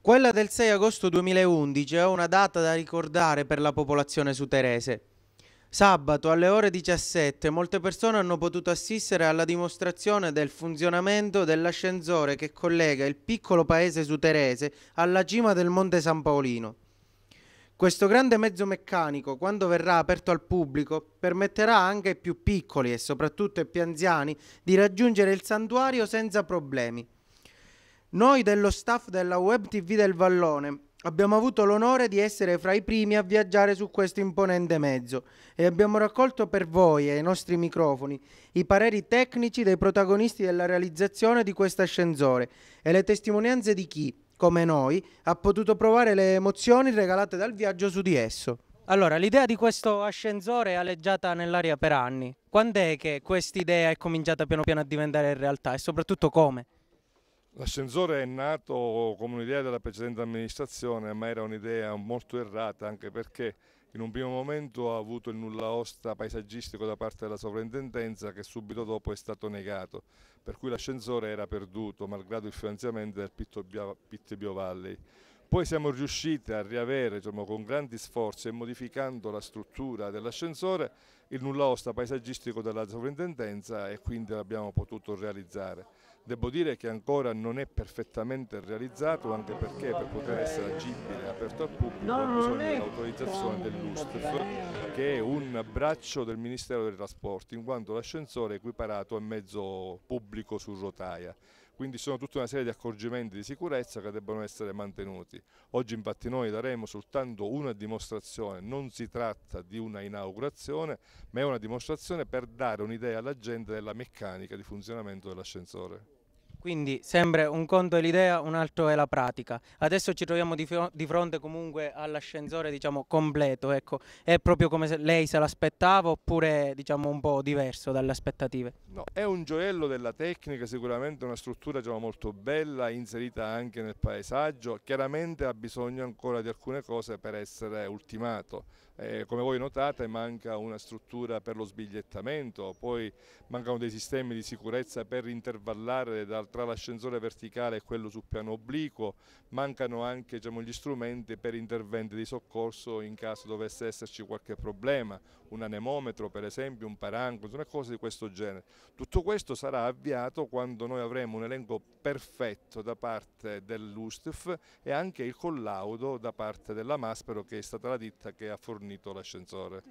Quella del 6 agosto 2011 è una data da ricordare per la popolazione su Terese. Sabato alle ore 17 molte persone hanno potuto assistere alla dimostrazione del funzionamento dell'ascensore che collega il piccolo paese su Terese alla cima del Monte San Paolino. Questo grande mezzo meccanico, quando verrà aperto al pubblico, permetterà anche ai più piccoli e soprattutto ai più anziani di raggiungere il santuario senza problemi. Noi dello staff della Web TV del Vallone abbiamo avuto l'onore di essere fra i primi a viaggiare su questo imponente mezzo e abbiamo raccolto per voi e ai nostri microfoni i pareri tecnici dei protagonisti della realizzazione di questo ascensore e le testimonianze di chi, come noi, ha potuto provare le emozioni regalate dal viaggio su di esso. Allora, l'idea di questo ascensore è aleggiata nell'aria per anni. Quando è che quest'idea è cominciata piano piano a diventare realtà e soprattutto come? L'ascensore è nato come un'idea della precedente amministrazione, ma era un'idea molto errata anche perché in un primo momento ha avuto il nulla osta paesaggistico da parte della sovrintendenza che subito dopo è stato negato, per cui l'ascensore era perduto malgrado il finanziamento del Pitt Biovalley. Poi siamo riusciti a riavere diciamo, con grandi sforzi e modificando la struttura dell'ascensore il nulla osta paesaggistico della sovrintendenza e quindi l'abbiamo potuto realizzare. Devo dire che ancora non è perfettamente realizzato anche perché per poter essere agibile e aperto al pubblico ha bisogno dell'autorizzazione dell'USTF che è un braccio del Ministero dei Trasporti in quanto l'ascensore è equiparato a mezzo pubblico su rotaia quindi sono tutta una serie di accorgimenti di sicurezza che debbono essere mantenuti. Oggi infatti noi daremo soltanto una dimostrazione, non si tratta di una inaugurazione, ma è una dimostrazione per dare un'idea alla gente della meccanica di funzionamento dell'ascensore. Quindi sempre un conto è l'idea, un altro è la pratica. Adesso ci troviamo di, di fronte comunque all'ascensore diciamo, completo, ecco. È proprio come lei se l'aspettava oppure diciamo, un po' diverso dalle aspettative? No, è un gioiello della tecnica, sicuramente una struttura diciamo, molto bella, inserita anche nel paesaggio. Chiaramente ha bisogno ancora di alcune cose per essere ultimato. Eh, come voi notate manca una struttura per lo sbigliettamento, poi mancano dei sistemi di sicurezza per intervallare da tra l'ascensore verticale e quello su piano obliquo, mancano anche diciamo, gli strumenti per interventi di soccorso in caso dovesse esserci qualche problema, un anemometro per esempio, un parangolo, una cosa di questo genere. Tutto questo sarà avviato quando noi avremo un elenco perfetto da parte dell'USTF e anche il collaudo da parte della Maspero che è stata la ditta che ha fornito l'ascensore.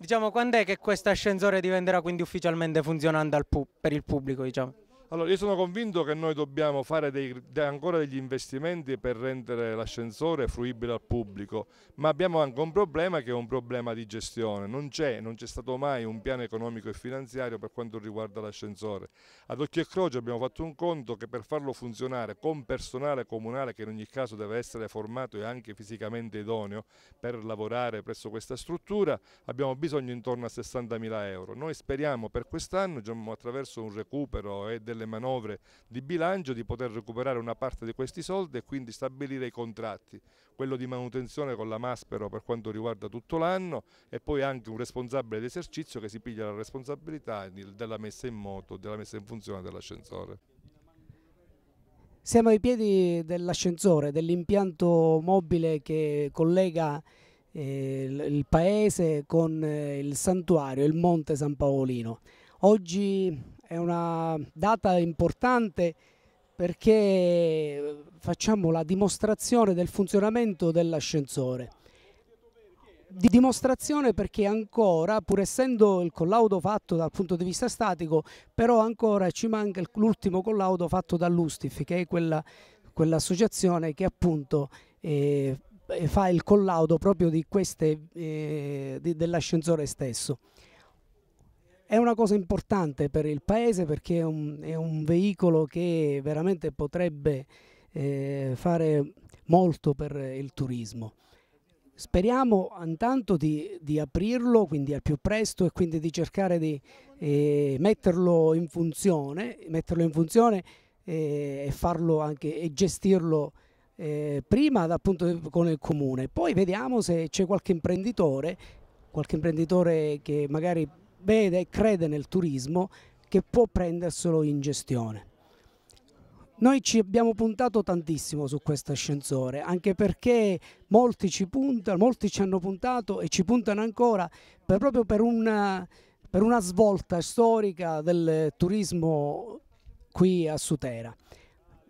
Diciamo, quando è che questo ascensore diventerà quindi ufficialmente funzionante per il pubblico? Diciamo? Allora, io sono convinto che noi dobbiamo fare dei, ancora degli investimenti per rendere l'ascensore fruibile al pubblico, ma abbiamo anche un problema che è un problema di gestione. Non c'è, stato mai un piano economico e finanziario per quanto riguarda l'ascensore. Ad occhio e croce abbiamo fatto un conto che per farlo funzionare con personale comunale che in ogni caso deve essere formato e anche fisicamente idoneo per lavorare presso questa struttura, abbiamo bisogno intorno a 60.000 euro. Noi speriamo per quest'anno, diciamo, attraverso un recupero e delle delle manovre di bilancio di poter recuperare una parte di questi soldi e quindi stabilire i contratti, quello di manutenzione con la Maspero per quanto riguarda tutto l'anno e poi anche un responsabile d'esercizio che si piglia la responsabilità della messa in moto, della messa in funzione dell'ascensore. Siamo ai piedi dell'ascensore, dell'impianto mobile che collega eh, il paese con eh, il santuario, il Monte San Paolino. Oggi è una data importante perché facciamo la dimostrazione del funzionamento dell'ascensore. Di dimostrazione perché ancora, pur essendo il collaudo fatto dal punto di vista statico, però ancora ci manca l'ultimo collaudo fatto dall'Ustif, che è quell'associazione quell che appunto eh, fa il collaudo proprio eh, dell'ascensore stesso è una cosa importante per il paese perché è un, è un veicolo che veramente potrebbe eh, fare molto per il turismo. Speriamo intanto di, di, aprirlo quindi al più presto e quindi di cercare di eh, metterlo in funzione, metterlo in funzione eh, e farlo anche e gestirlo eh, prima appunto con il comune. Poi vediamo se c'è qualche imprenditore, qualche imprenditore che magari vede, e crede nel turismo che può prenderselo in gestione. Noi ci abbiamo puntato tantissimo su questo ascensore, anche perché molti ci, puntano, molti ci hanno puntato e ci puntano ancora per, proprio per una, per una svolta storica del turismo qui a Sutera.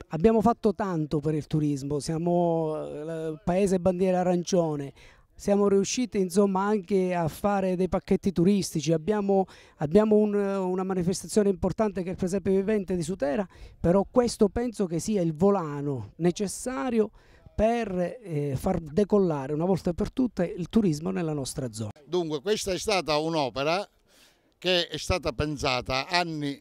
Abbiamo fatto tanto per il turismo, siamo eh, il paese bandiera arancione, siamo riusciti insomma, anche a fare dei pacchetti turistici, abbiamo, abbiamo un, una manifestazione importante che è il Presepe Vivente di Sutera, però questo penso che sia il volano necessario per eh, far decollare una volta per tutte il turismo nella nostra zona. Dunque questa è stata un'opera che è stata pensata anni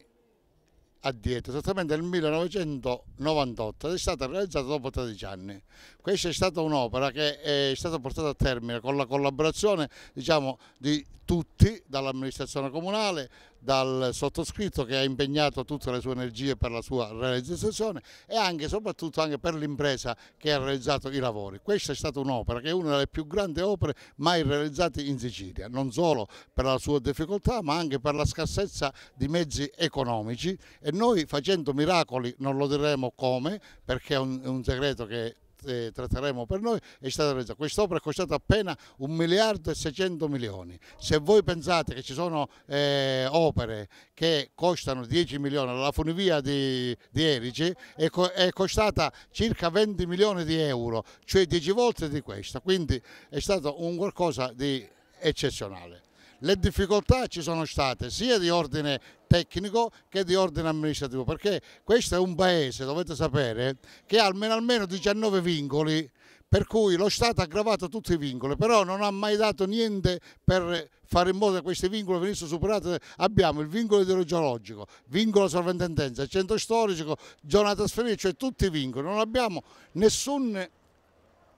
addietro, esattamente nel 1998 ed è stata realizzata dopo 13 anni. Questa è stata un'opera che è stata portata a termine con la collaborazione diciamo, di tutti, dall'amministrazione comunale, dal sottoscritto che ha impegnato tutte le sue energie per la sua realizzazione e anche e soprattutto anche per l'impresa che ha realizzato i lavori. Questa è stata un'opera che è una delle più grandi opere mai realizzate in Sicilia, non solo per la sua difficoltà ma anche per la scarsezza di mezzi economici e noi facendo miracoli non lo diremo come perché è un, è un segreto che eh, tratteremo per noi è stata realizzata. Quest'opera è costata appena 1 miliardo e 600 milioni. Se voi pensate che ci sono eh, opere che costano 10 milioni, la funivia di, di Erice è, co è, costata circa 20 milioni di euro, cioè 10 volte di questa, quindi è stato un qualcosa di eccezionale le difficoltà ci sono state sia di ordine tecnico che di ordine amministrativo perché questo è un paese, dovete sapere, che ha almeno, almeno 19 vincoli per cui lo Stato ha aggravato tutti i vincoli, però non ha mai dato niente per fare in modo che questi vincoli venissero superati. Abbiamo il vincolo idrogeologico, vincolo sovrintendenza, centro storico, zona trasferita, cioè tutti i vincoli, non abbiamo nessun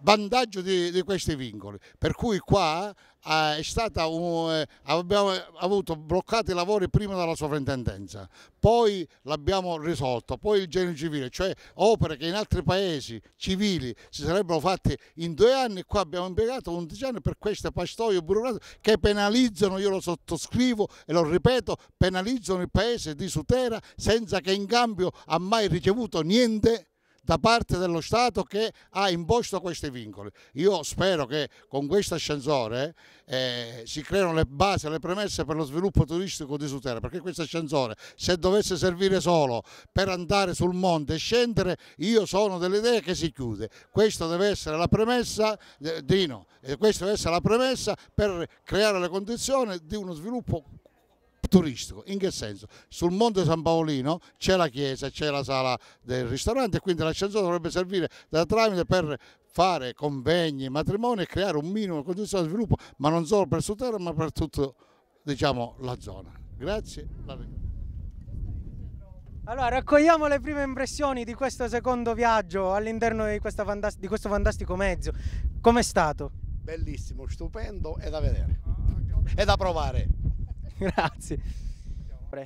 vantaggio di, di, questi vincoli. Per cui qua eh, è stata un, eh, abbiamo avuto bloccati i lavori prima dalla sovrintendenza, poi l'abbiamo risolto, poi il genio civile, cioè opere che in altri paesi civili si sarebbero fatte in due anni, qua abbiamo impiegato 11 anni per queste pastoie burocratiche che penalizzano, io lo sottoscrivo e lo ripeto, penalizzano il paese di Sutera senza che in cambio ha mai ricevuto niente da parte dello Stato che ha imposto questi vincoli. Io spero che con questo ascensore eh, si creino le basi, le premesse per lo sviluppo turistico di Sutera, perché questo ascensore se dovesse servire solo per andare sul monte e scendere, io sono dell'idea che si chiude. Questa deve essere la premessa, eh, Dino, eh, questa deve essere la premessa per creare le condizioni di uno sviluppo turistico. In che senso? Sul Monte San Paolino c'è la chiesa, c'è la sala del ristorante e quindi l'ascensore dovrebbe servire da tramite per fare convegni, matrimoni e creare un minimo condizione di sviluppo, ma non solo per Sutera ma per tutta diciamo, la zona. Grazie. Allora, raccogliamo le prime impressioni di questo secondo viaggio all'interno di, di, questo fantastico mezzo. Com'è stato? Bellissimo, stupendo, è da vedere, è da provare. Grazie.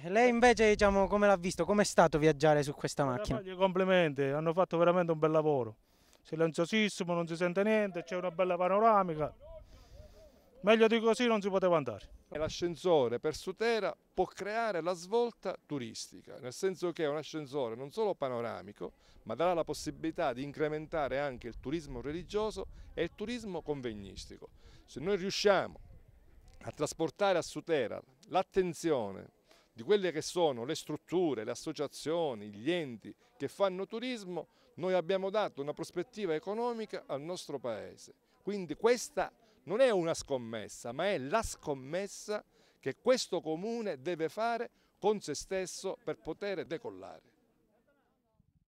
Lei invece diciamo, come l'ha visto? Com'è stato viaggiare su questa macchina? Gli complimenti, hanno fatto veramente un bel lavoro. Silenziosissimo, non si sente niente, c'è una bella panoramica. Meglio di così non si poteva andare. L'ascensore per Sutera può creare la svolta turistica, nel senso che è un ascensore non solo panoramico, ma darà la possibilità di incrementare anche il turismo religioso e il turismo convegnistico. Se noi riusciamo a trasportare a Sutera l'attenzione di quelle che sono le strutture, le associazioni, gli enti che fanno turismo, noi abbiamo dato una prospettiva economica al nostro Paese. Quindi questa non è una scommessa, ma è la scommessa che questo comune deve fare con se stesso per poter decollare.